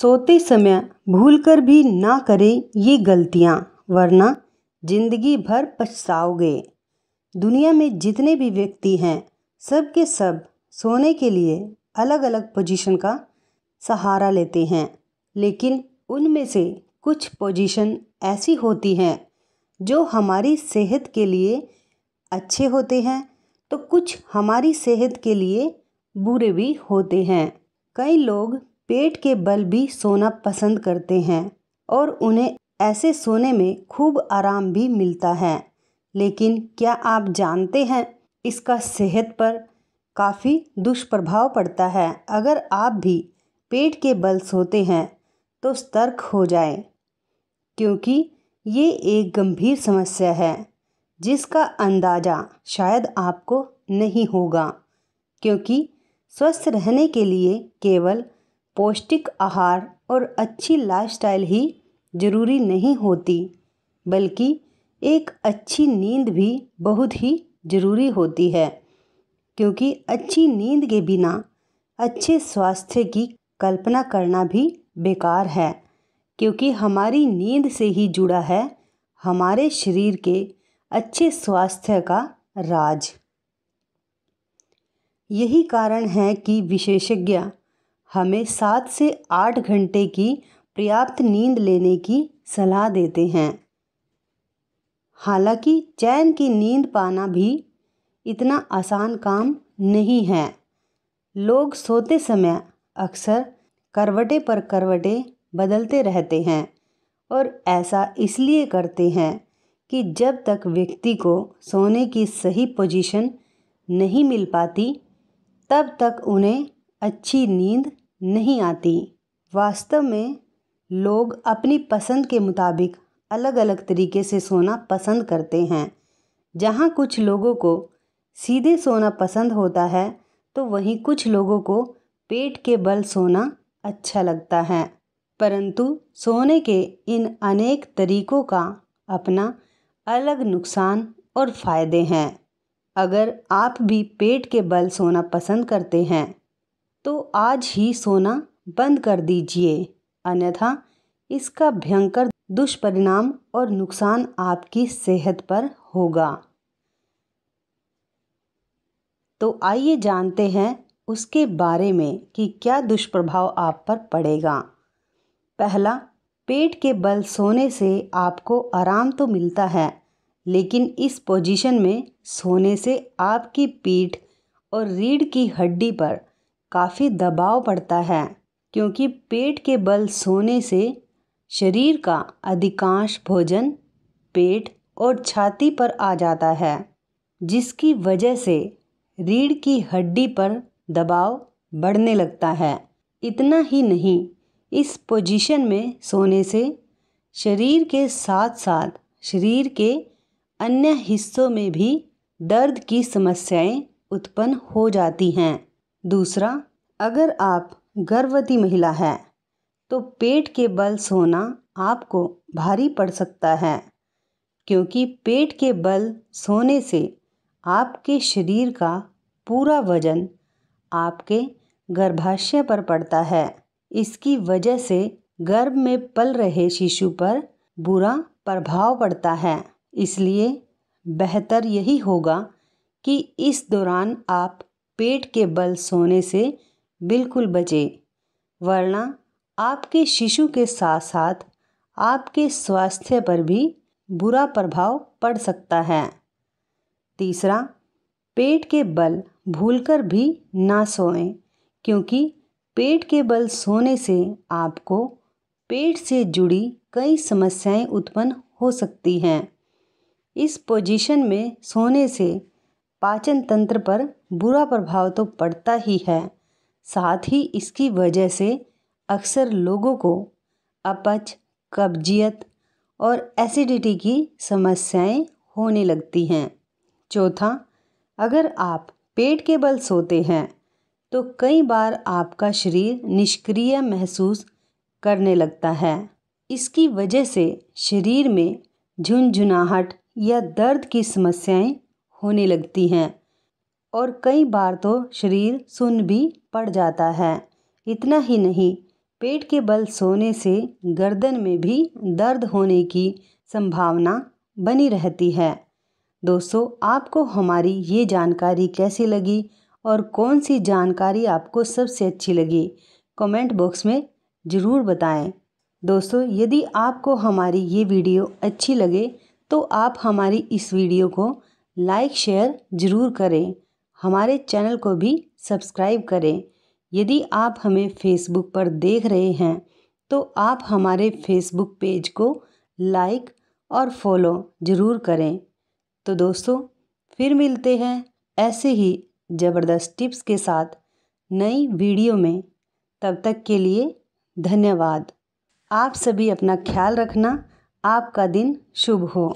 सोते समय भूल कर भी ना करें ये गलतियाँ वरना जिंदगी भर पछताओगे दुनिया में जितने भी व्यक्ति हैं सब के सब सोने के लिए अलग अलग पोजीशन का सहारा लेते हैं लेकिन उनमें से कुछ पोजीशन ऐसी होती हैं जो हमारी सेहत के लिए अच्छे होते हैं तो कुछ हमारी सेहत के लिए बुरे भी होते हैं कई लोग पेट के बल भी सोना पसंद करते हैं और उन्हें ऐसे सोने में खूब आराम भी मिलता है लेकिन क्या आप जानते हैं इसका सेहत पर काफ़ी दुष्प्रभाव पड़ता है अगर आप भी पेट के बल सोते हैं तो सतर्क हो जाए क्योंकि ये एक गंभीर समस्या है जिसका अंदाज़ा शायद आपको नहीं होगा क्योंकि स्वस्थ रहने के लिए केवल पौष्टिक आहार और अच्छी लाइफस्टाइल ही ज़रूरी नहीं होती बल्कि एक अच्छी नींद भी बहुत ही ज़रूरी होती है क्योंकि अच्छी नींद के बिना अच्छे स्वास्थ्य की कल्पना करना भी बेकार है क्योंकि हमारी नींद से ही जुड़ा है हमारे शरीर के अच्छे स्वास्थ्य का राज यही कारण है कि विशेषज्ञ हमें सात से आठ घंटे की पर्याप्त नींद लेने की सलाह देते हैं हालांकि चैन की नींद पाना भी इतना आसान काम नहीं है लोग सोते समय अक्सर करवटे पर करवटे बदलते रहते हैं और ऐसा इसलिए करते हैं कि जब तक व्यक्ति को सोने की सही पोजीशन नहीं मिल पाती तब तक उन्हें अच्छी नींद नहीं आती वास्तव में लोग अपनी पसंद के मुताबिक अलग अलग तरीके से सोना पसंद करते हैं जहाँ कुछ लोगों को सीधे सोना पसंद होता है तो वहीं कुछ लोगों को पेट के बल सोना अच्छा लगता है परंतु सोने के इन अनेक तरीकों का अपना अलग नुकसान और फ़ायदे हैं अगर आप भी पेट के बल सोना पसंद करते हैं तो आज ही सोना बंद कर दीजिए अन्यथा इसका भयंकर दुष्परिणाम और नुकसान आपकी सेहत पर होगा तो आइए जानते हैं उसके बारे में कि क्या दुष्प्रभाव आप पर पड़ेगा पहला पेट के बल सोने से आपको आराम तो मिलता है लेकिन इस पोजीशन में सोने से आपकी पीठ और रीढ़ की हड्डी पर काफ़ी दबाव पड़ता है क्योंकि पेट के बल सोने से शरीर का अधिकांश भोजन पेट और छाती पर आ जाता है जिसकी वजह से रीढ़ की हड्डी पर दबाव बढ़ने लगता है इतना ही नहीं इस पोजीशन में सोने से शरीर के साथ साथ शरीर के अन्य हिस्सों में भी दर्द की समस्याएं उत्पन्न हो जाती हैं दूसरा अगर आप गर्भवती महिला हैं तो पेट के बल सोना आपको भारी पड़ सकता है क्योंकि पेट के बल सोने से आपके शरीर का पूरा वजन आपके गर्भाशय पर पड़ता है इसकी वजह से गर्भ में पल रहे शिशु पर बुरा प्रभाव पड़ता है इसलिए बेहतर यही होगा कि इस दौरान आप पेट के बल सोने से बिल्कुल बचे वरना आपके शिशु के साथ साथ आपके स्वास्थ्य पर भी बुरा प्रभाव पड़ सकता है तीसरा पेट के बल भूलकर भी ना सोएं क्योंकि पेट के बल सोने से आपको पेट से जुड़ी कई समस्याएं उत्पन्न हो सकती हैं इस पोजीशन में सोने से पाचन तंत्र पर बुरा प्रभाव तो पड़ता ही है साथ ही इसकी वजह से अक्सर लोगों को अपच कब्जियत और एसिडिटी की समस्याएं होने लगती हैं चौथा अगर आप पेट के बल सोते हैं तो कई बार आपका शरीर निष्क्रिय महसूस करने लगता है इसकी वजह से शरीर में झुंझुनाहट या दर्द की समस्याएं होने लगती हैं और कई बार तो शरीर सुन भी पड़ जाता है इतना ही नहीं पेट के बल सोने से गर्दन में भी दर्द होने की संभावना बनी रहती है दोस्तों आपको हमारी ये जानकारी कैसी लगी और कौन सी जानकारी आपको सबसे अच्छी लगी कमेंट बॉक्स में ज़रूर बताएं दोस्तों यदि आपको हमारी ये वीडियो अच्छी लगे तो आप हमारी इस वीडियो को लाइक शेयर ज़रूर करें हमारे चैनल को भी सब्सक्राइब करें यदि आप हमें फेसबुक पर देख रहे हैं तो आप हमारे फेसबुक पेज को लाइक और फॉलो ज़रूर करें तो दोस्तों फिर मिलते हैं ऐसे ही ज़बरदस्त टिप्स के साथ नई वीडियो में तब तक के लिए धन्यवाद आप सभी अपना ख्याल रखना आपका दिन शुभ हो